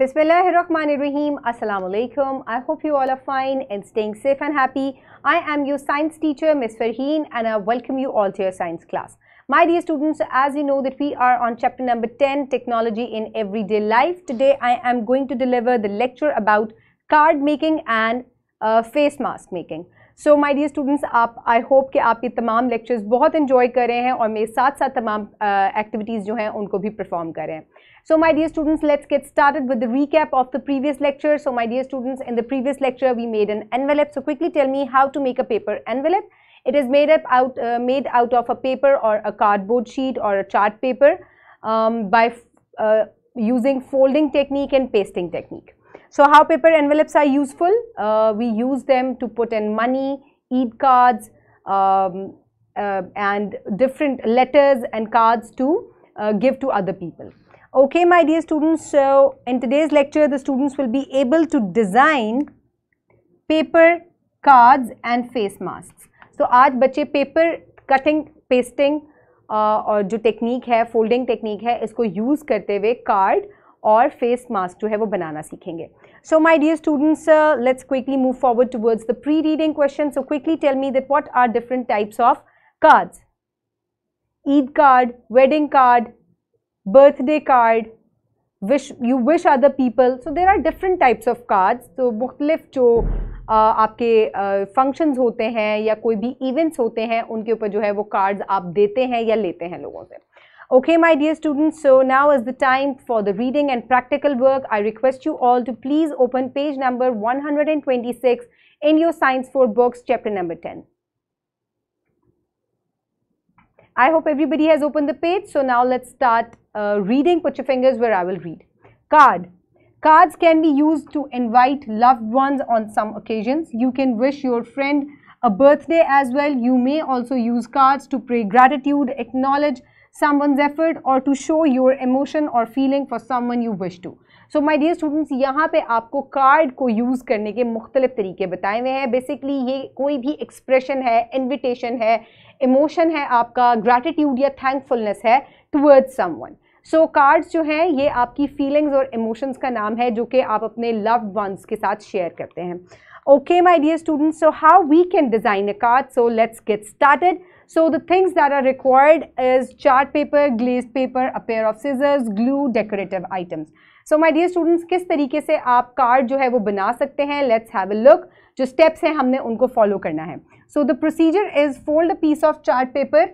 Bismillahirrahmanirrahim. Assalamu alaikum. I hope you all are fine and staying safe and happy. I am your science teacher, Ms. Farheen, and I welcome you all to your science class. My dear students, as you know that we are on chapter number 10, Technology in Everyday Life. Today I am going to deliver the lecture about card making and uh, face mask making. So, my dear students, I hope hope कि आप ये तमाम lectures बहुत enjoy कर all हैं और मेरे so my dear students, let's get started with the recap of the previous lecture. So my dear students, in the previous lecture, we made an envelope. So quickly tell me how to make a paper envelope. It is made up out uh, made out of a paper or a cardboard sheet or a chart paper um, by uh, using folding technique and pasting technique. So how paper envelopes are useful? Uh, we use them to put in money, Eid cards, um, uh, and different letters and cards to uh, give to other people. Okay, my dear students, so in today's lecture, the students will be able to design paper cards and face masks. So, आज बच्चे paper cutting, pasting आ, और जो technique है, folding technique है, इसको use करते हुए card और face mask जो है वो बनाना सीखेंगे. So, my dear students, uh, let's quickly move forward towards the pre-reading question. So, quickly tell me that what are different types of cards? Eid card, wedding card, birthday card wish you wish other people so there are different types of cards so मुख्तलिफ जो आपके functions functions हैं या कोई भी events होते हैं उनके ऊपर जो है वो cards आप देते हैं या लेते हैं लोगों Okay, my dear students, so now is the time for the reading and practical work. I request you all to please open page number 126 in your Science 4 books, chapter number 10. I hope everybody has opened the page. So now let's start uh, reading. Put your fingers where I will read. Card. Cards can be used to invite loved ones on some occasions. You can wish your friend a birthday as well. You may also use cards to pray gratitude, acknowledge someone's effort or to show your emotion or feeling for someone you wish to. So, my dear students, यहाँ पे आपको card को use करने के मुख्तलिफ तरीके बताए हुए हैं बेसिकली ये कोई भी एक्सप्रेशन है इन्विटेशन है इमोशन है आपका ग्रैटिट्यूड या थैंकफुलनेस है towards someone so cards जो हैं ये आपकी फीलिंग्स और इमोशंस का नाम है जो कि आप अपने लव्ड वंस के साथ शेयर करते हैं okay my dear students so how we can design a card so let's get started so the things that are required is chart paper glaze paper a pair of scissors glue decorative items so my dear students किस तरीके से आप card जो है वो बना सकते हैं लेट्स हैव अ लुक जो स्टेप्स हैं हमने उनको फॉलो करना है So the procedure is fold a piece of chart paper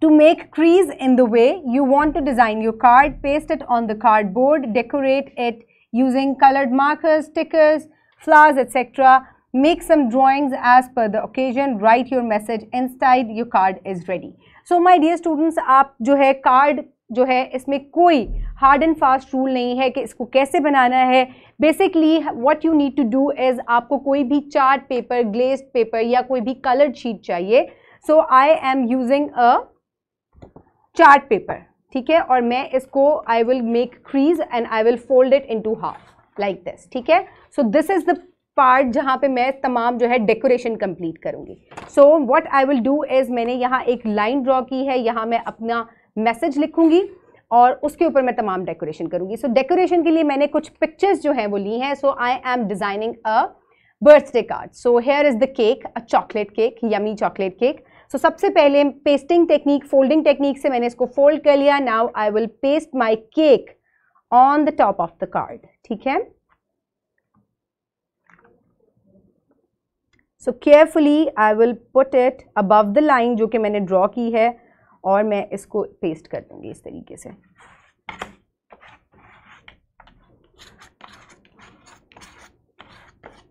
to make crease in the way you want to design your card, paste it on the cardboard, decorate it using colored markers, stickers, flowers, etc. Make some drawings as per the occasion, write your message inside, your card is ready. So my dear students, आप जो है card जो है इसमें कोई hard and fast rule नहीं है कि इसको कैसे बनाना है basically what you need to do is आपको कोई भी चार्ट पेपर ग्लेस्ड पेपर या कोई भी कलर्ड शीट चाहिए so I am using a chart paper ठीक है और मैं इसको I will make crease and I will fold it into half like this ठीक है so this is the part जहाँ पे मैं तमाम जो है डेकोरेशन कंप्लीट करूँगी so what I will do is मैंने यहाँ एक लाइन ड्रॉ की है यहाँ मैं अपना मैसेज लिखूंगी और उसके ऊपर मैं तमाम डेकोरेशन करूंगी सो डेकोरेशन के लिए मैंने कुछ पिक्चर्स जो हैं वो ली हैं so I am designing a birthday card so here is the cake a chocolate cake yummy chocolate cake so सबसे पहले पेस्टिंग टेक्निक फोल्डिंग टेक्निक से मैंने इसको फोल्ड कर लिया now I will paste my cake on the top of the card ठीक है so carefully I will put it above the line जो कि मैंने ड्रॉ की है और मैं इसको पेस्ट कर दूंगी इस तरीके से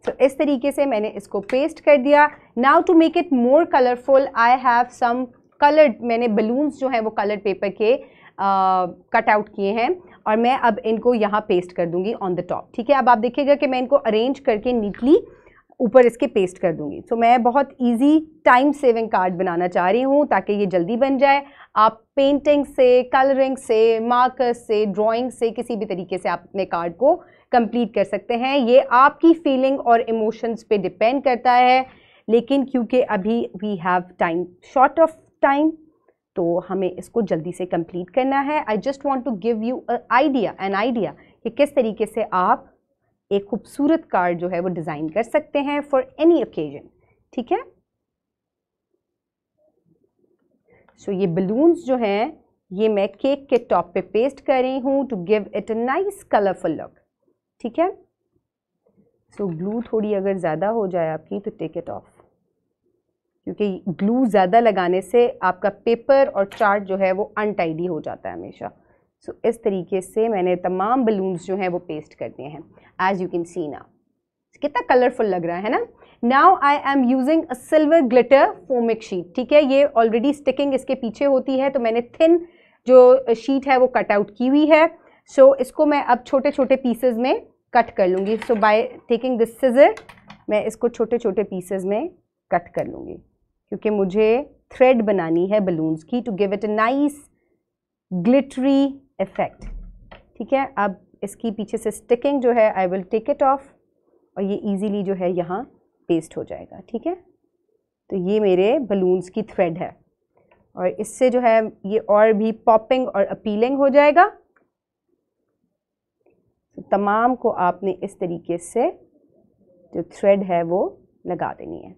तो इस तरीके से मैंने इसको पेस्ट कर दिया now to make it more colourful I have some coloured मैंने बलून्स जो हैं वो कलर्ड पेपर के कट आउट किए हैं और मैं अब इनको यहाँ पेस्ट कर दूंगी ऑन द टॉप ठीक है अब आप देखिएगा कि मैं इनको अरेंज करके नीटली ऊपर इसके पेस्ट कर दूंगी सो so, मैं बहुत इजी टाइम सेविंग कार्ड बनाना चाह रही हूँ ताकि ये जल्दी बन जाए आप पेंटिंग से कलरिंग से मार्कर से ड्राइंग से किसी भी तरीके से आप अपने कार्ड को कंप्लीट कर सकते हैं ये आपकी फीलिंग और इमोशंस पे डिपेंड करता है लेकिन क्योंकि अभी we have time short of time तो हमें इसको जल्दी से कम्प्लीट करना है I just want to give you idea an idea कि किस तरीके से आप एक खूबसूरत कार्ड जो है वो डिज़ाइन कर सकते हैं फॉर एनी ओकेजन ठीक है सो so, ये बलून्स जो हैं ये मैं केक के टॉप पे पेस्ट कर रही हूँ to give it a nice colourful look ठीक है सो ग्लू थोड़ी अगर ज़्यादा हो जाए आपकी तो टेक इट ऑफ क्योंकि ग्लू ज़्यादा लगाने से आपका पेपर और चार्ट जो है वो अनटाइडी हो जाता है हमेशा सो so, इस तरीके से मैंने तमाम बलून्स जो हैं वो पेस्ट कर दिए हैं एज यू कैन सी ना कितना कलरफुल लग रहा है ना now I am using a silver glitter foamic sheet ठीक है ये ऑलरेडी स्टिकिंग इसके पीछे होती है तो मैंने थिन जो शीट है वो कट आउट की हुई है सो so, इसको मैं अब छोटे छोटे पीसेज में कट कर लूँगी so by taking this scissor मैं इसको छोटे छोटे पीसेज में कट कर लूँगी क्योंकि मुझे थ्रेड बनानी है बलून्स की to give it a nice glittery effect ठीक है अब इसकी पीछे से स्टिकिंग जो है I will take it off और ये इजीली जो है यहाँ पेस्ट हो जाएगा ठीक है तो ये मेरे बलून्स की थ्रेड है और इससे जो है ये और भी पॉपिंग और अपीलिंग हो जाएगा तो तमाम को आपने इस तरीके से जो थ्रेड है वो लगा देनी है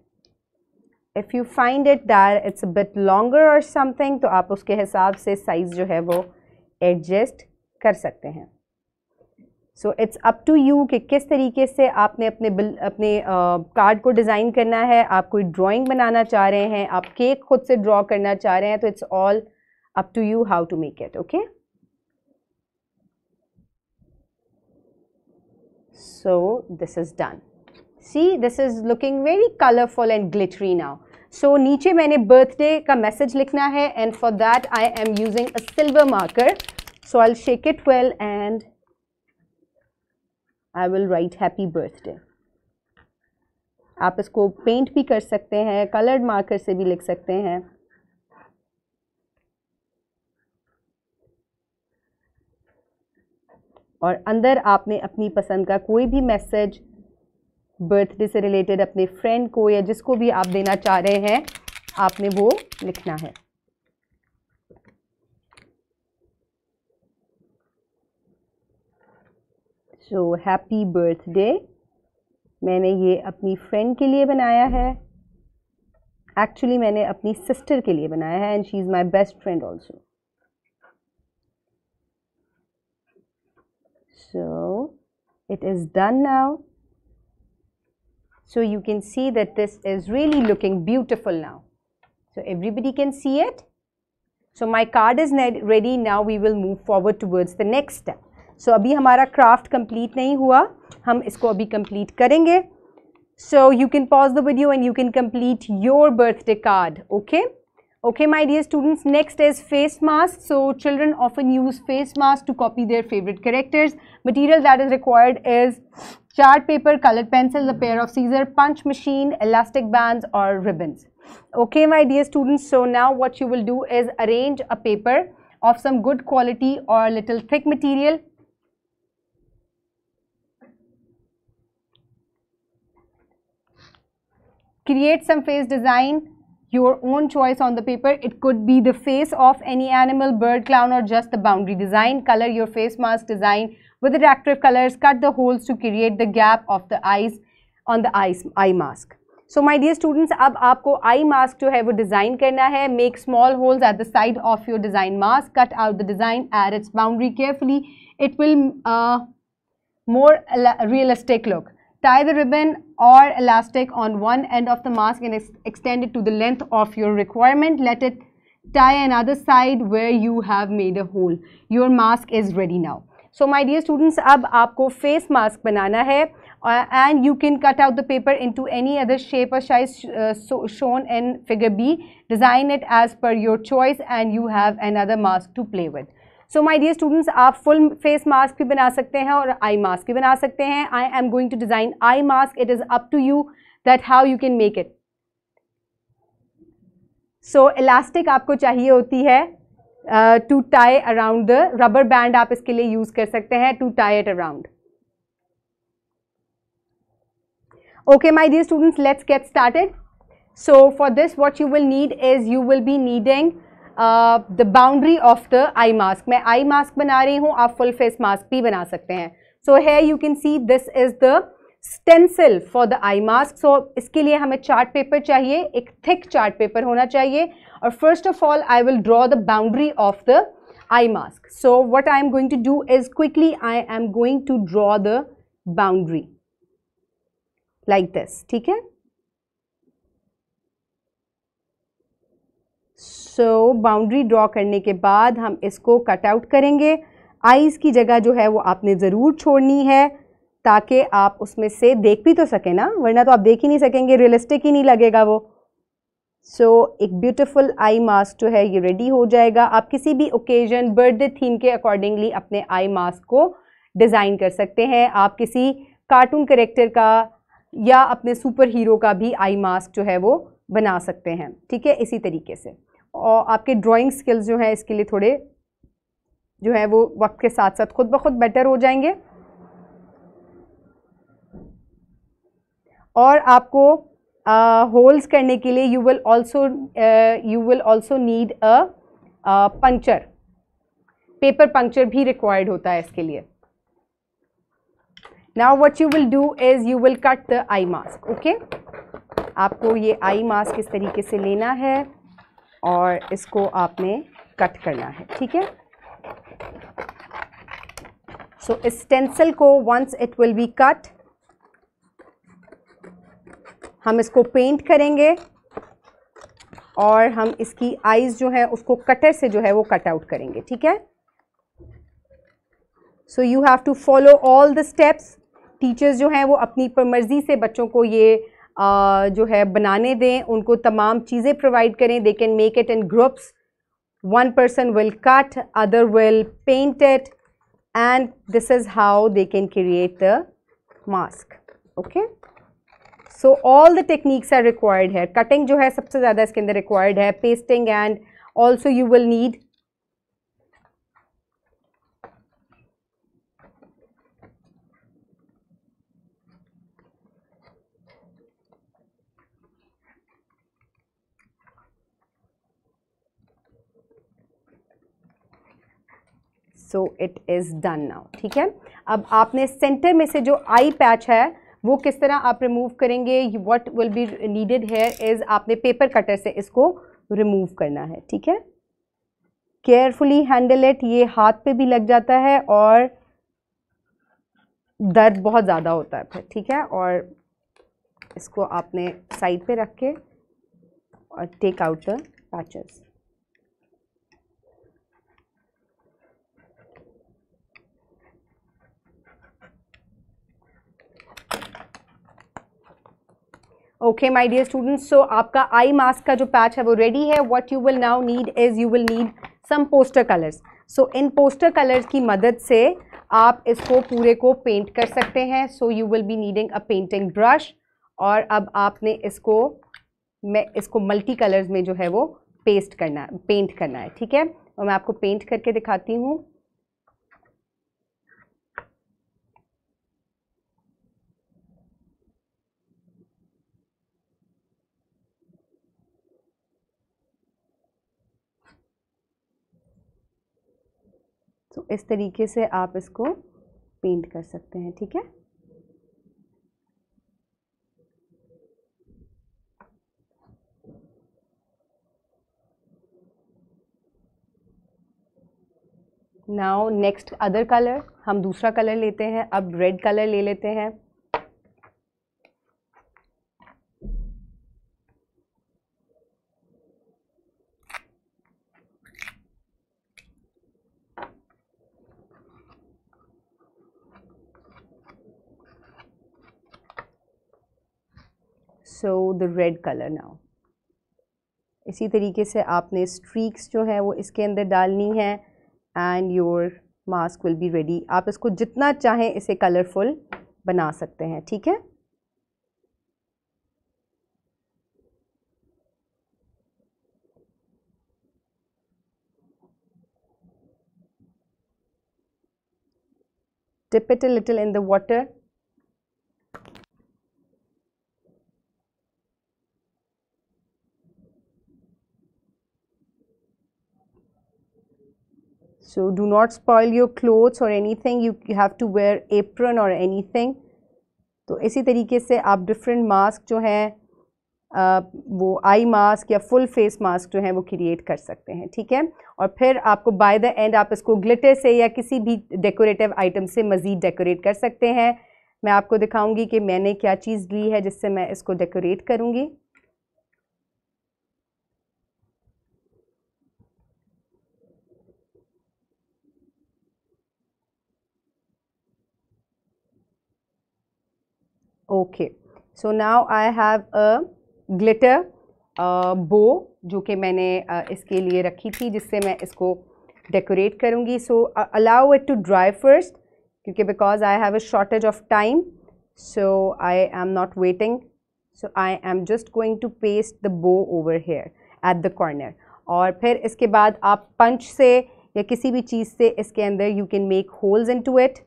if you find it that it's bit longer और समथिंग तो आप उसके हिसाब से साइज़ जो है वो एडजस्ट कर सकते हैं so it's up to you कि किस तरीके से आपने अपने बिल अपने कार्ड uh, को डिज़ाइन करना है आप कोई ड्राइंग बनाना चाह रहे हैं आप केक खुद से ड्रॉ करना चाह रहे हैं तो it's all up to you how to make it okay so this is done see this is looking very colourful and glittery now so so, नीचे मैंने बर्थडे का मैसेज लिखना है and for that I am using a silver marker so I shake it well and I will write happy birthday आप इसको paint भी कर सकते हैं कलर्ड मार्कर से भी लिख सकते हैं और अंदर आपने अपनी पसंद का कोई भी मैसेज बर्थडे से रिलेटेड अपने फ्रेंड को या जिसको भी आप देना चाह रहे हैं आपने वो लिखना है सो हैप्पी बर्थडे मैंने ये अपनी फ्रेंड के लिए बनाया है एक्चुअली मैंने अपनी सिस्टर के लिए बनाया है and she is my best friend also so it is done now So you can see that this is really looking beautiful now. So everybody can see it. So my card is ready. Now we will move forward towards the next step. So अभी हमारा craft complete नहीं हुआ हम इसको अभी complete करेंगे So you can pause the video and you can complete your birthday card. Okay. Okay, my dear students, next is face mask. So children often use face mask to copy their favorite characters. Material that is required is chart paper, colored pencils, a pair of scissors, punch machine, elastic bands or ribbons. Okay, my dear students, so now what you will do is arrange a paper of some good quality or little thick material. Create some face design, your own choice on the paper. It could be the face of any animal, bird, clown or just the boundary design. Color your face mask design with the attractive colors, cut the holes to create the gap of the eyes on the eyes, eye mask. my dear students, students अब eye mask to have a design design करना है make small holes at the side of your design mask cut out the design at its boundary carefully it will more realistic look. tie the ribbon or elastic on one end of the mask and ex extend it to the length of your requirement let it tie another side where you have made a hole your mask is ready now so my dear students अब आपको face mask बनाना है and you can cut out the paper to any other shape और size shown in figure B design it as per your choice and you have an other mask to play with so my dear students आप full face mask भी बना सकते हैं और eye mask भी बना सकते हैं I am going to design eye mask it is up to you that how you can make it so elastic आपको चाहिए होती है to tie around the rubber band आप इसके लिए यूज कर सकते हैं to tie it around okay my dear students let's get started so for this what you will need is you will be needing the boundary of the eye mask मैं eye mask बना रही हूँ आप full face mask भी बना सकते हैं so है you can see this is the stencil for the eye mask so इसके लिए हमें चार्ट पेपर चाहिए एक थिक चार्ट पेपर होना चाहिए or first of all I will draw the boundary of the eye mask. So what I am going to do is quickly I am going to draw the boundary like this, theek hai so boundary draw करने के बाद हम इसको cut out करेंगे eyes की जगह जो है वो आपने ज़रूर छोड़नी है ताकि आप उसमें से देख भी तो सकें ना वरना तो आप देख ही नहीं सकेंगे रियलिस्टिक ही नहीं लगेगा वो सो so, एक ब्यूटीफुल आई मास्क जो है ये रेडी हो जाएगा आप किसी भी ओकेजन बर्थडे थीम के अकॉर्डिंगली अपने आई मास्क को डिज़ाइन कर सकते हैं आप किसी कार्टून करेक्टर का या अपने सुपर हीरो का भी आई मास्क जो है वो बना सकते हैं ठीक है इसी तरीके से और आपके ड्राइंग स्किल्स जो हैं इसके लिए थोड़े जो है वो वक्त के साथ साथ खुद ब खुद बेटर हो जाएंगे और आपको होल्स uh, करने के लिए you will also you will also need a puncher paper puncher भी रिक्वायर्ड होता है इसके लिए now what you will do is you will cut the eye mask okay आपको ये आई मास्क इस तरीके से लेना है और इसको आपने कट करना है ठीक है सो so, इस स्टेंसिल को once it will be cut हम इसको पेंट करेंगे और हम इसकी आइज़ जो है उसको कटर से जो है वो कट आउट करेंगे ठीक है so you have to follow all the steps teachers जो हैं वो अपनी मर्ज़ी से बच्चों को ये आ, जो है बनाने दें उनको तमाम चीज़ें प्रोवाइड करें they can make it in groups one person will cut other will paint and this is how they can create the mask okay okay so all the techniques are required है cutting जो है सबसे ज़्यादा इसके अंदर required है pasting and also you will need so it is done now ठीक है अब आपने सेंटर में से जो आई पैच है वो किस तरह आप रिमूव करेंगे what will be needed here is आपने पेपर कटर से इसको रिमूव करना है ठीक है केयरफुली हैंडल इट ये हाथ पे भी लग जाता है और दर्द बहुत ज़्यादा होता है फिर ठीक है और इसको आपने साइड पे रख के और take out the patches okay my dear students so आपका आई मास्क का जो पैच है वो रेडी है what you will now need is you will need some poster colours so इन पोस्टर कलर्स की मदद से आप इसको पूरे को पेंट कर सकते हैं so you will be needing a painting brush और अब आपने इसको मैं इसको मल्टी कलर्स में जो है वो पेस्ट करना पेंट करना है ठीक है और मैं आपको पेंट करके दिखाती हूँ तो इस तरीके से आप इसको पेंट कर सकते हैं ठीक है नाउ नेक्स्ट अदर कलर हम दूसरा कलर लेते हैं अब रेड कलर ले लेते हैं so the red colour now इसी तरीके से आपने स्ट्रीक्स जो है वो इसके अंदर डालनी है and your mask will be ready आप इसको जितना चाहें इसे कलरफुल बना सकते हैं ठीक है dip it a little in the water So do not spoil your clothes or anything. You, you have to wear apron or anything. तो इसी तरीके से आप डिफरेंट मास्क जो हैं वो आई मास्क या फुल फेस मास्क जो हैं वो क्रिएट कर सकते हैं ठीक है और फिर आपको by द एंड आप इसको ग्लिटर से या किसी भी डेकोरेटिव आइटम से मज़ीद डेकोरेट कर सकते हैं मैं आपको दिखाऊंगी कि मैंने क्या चीज़ ली है जिससे मैं इसको डेकोरेट करूँगी okay so now I have a glitter bow जो कि मैंने uh, इसके लिए रखी थी जिससे मैं इसको डेकोरेट करूँगी so allow it to dry first क्योंकि because I have a shortage of time so I am not waiting so I am just going to paste the bow over here at the corner और फिर इसके बाद आप पंच से या किसी भी चीज़ से इसके अंदर you can make holes into it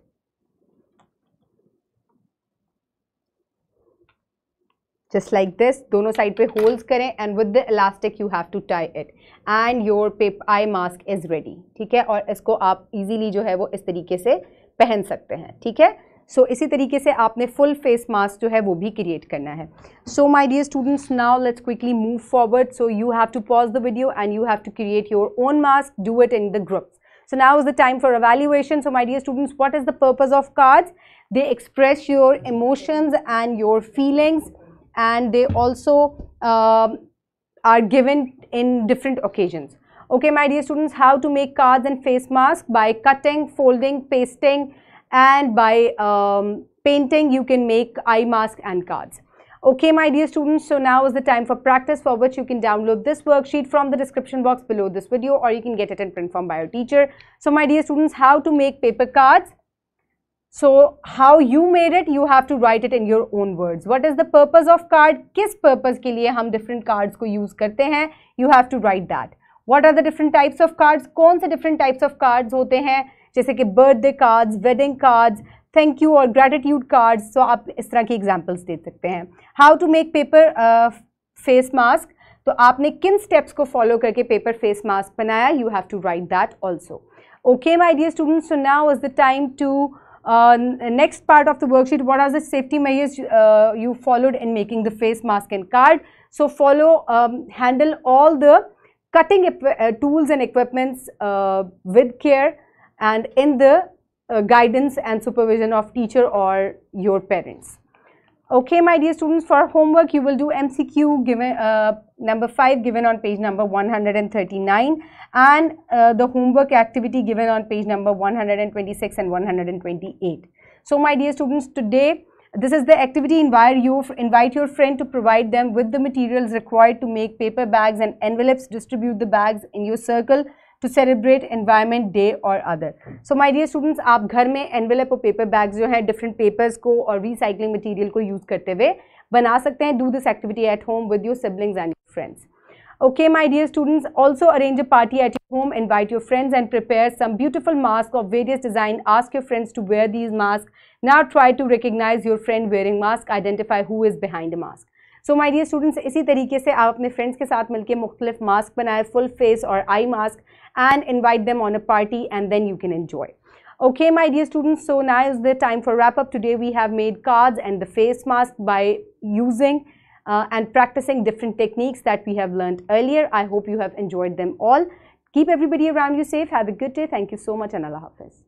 just like this दोनों साइड पे holes करें and with the elastic you have to tie it and your paper eye mask is ready ठीक है और इसको आप इजीली जो है वो इस तरीके से पहन सकते हैं ठीक है सो so, इसी तरीके से आपने फुल फेस मास्क जो है वो भी क्रिएट करना है so my dear students now let's quickly move forward so you have to pause the video and you have to create your own mask do it in the group so now is the time for evaluation so my dear students what is the purpose of cards they express your emotions and your feelings and they also uh, are given in different occasions. Okay, my dear students, how to make cards and face masks by cutting, folding, pasting and by um, painting you can make eye mask and cards. Okay, my dear students, so now is the time for practice for which you can download this worksheet from the description box below this video or you can get it in print form by your teacher. So my dear students, how to make paper cards so how you made it you have to write it in your own words what is the purpose of card किस purpose के लिए हम different cards को use करते हैं you have to write that what are the different types of cards कौन से different types of cards होते हैं जैसे कि birthday cards wedding cards thank you और ग्रेटिट्यूड कार्ड्स तो आप इस तरह की एग्जाम्पल्स दे सकते हैं how to make paper face mask तो आपने किन स्टेप्स को फॉलो करके पेपर फेस मास्क बनाया you have to write that also okay my dear student so now is the time to Uh, uh, next part of the worksheet, what are the safety measures uh, you followed in making the face mask and card? So follow, um, handle all the cutting uh, tools and equipments uh, with care and in the uh, guidance and supervision of teacher or your parents okay my dear students for homework you will do mcq given uh, number 5 given on page number 139 and uh, the homework activity given on page number 126 and 128 so my dear students today this is the activity invite you invite your friend to provide them with the materials required to make paper bags and envelopes distribute the bags in your circle to celebrate environment day और other so my dear students आप envelope or paper bags paper bags different papers different or recycling material recycling use को use करते हुए बना सकते हैं do this activity at home your your siblings and friends Okay, my dear students, also arrange a party at your home, invite your friends and prepare some beautiful masks of various design. Ask your friends to wear these masks. Now try to recognize your friend wearing mask, identify who is behind the mask. So my dear students इसी तरीके से आप अपने friends के साथ मिलकर मुख्तलिफ mask बनाए फुल फेस और eye mask and invite them on a party and then you can enjoy okay my dear students so now is the time for wrap up today we have made cards and the face mask by using and practising different techniques that we have learn earlier I hope you have enjoyed them all keep everybody around you safe have a good day thank you so much and अल्लाह हाफिज़